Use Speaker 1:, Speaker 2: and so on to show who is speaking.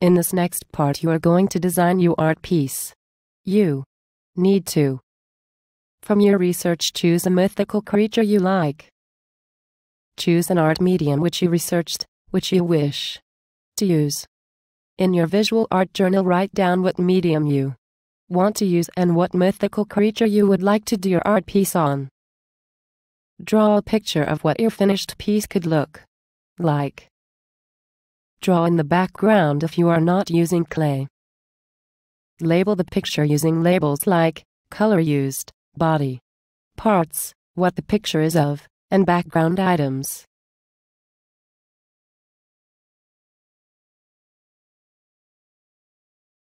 Speaker 1: In this next part you are going to design your art piece. You need to. From your research choose a mythical creature you like. Choose an art medium which you researched, which you wish to use. In your visual art journal write down what medium you want to use and what mythical creature you would like to do your art piece on. Draw a picture of what your finished piece could look like. Draw in the background if you are not using clay. Label the picture using labels like color used, body, parts, what the picture is of, and background
Speaker 2: items.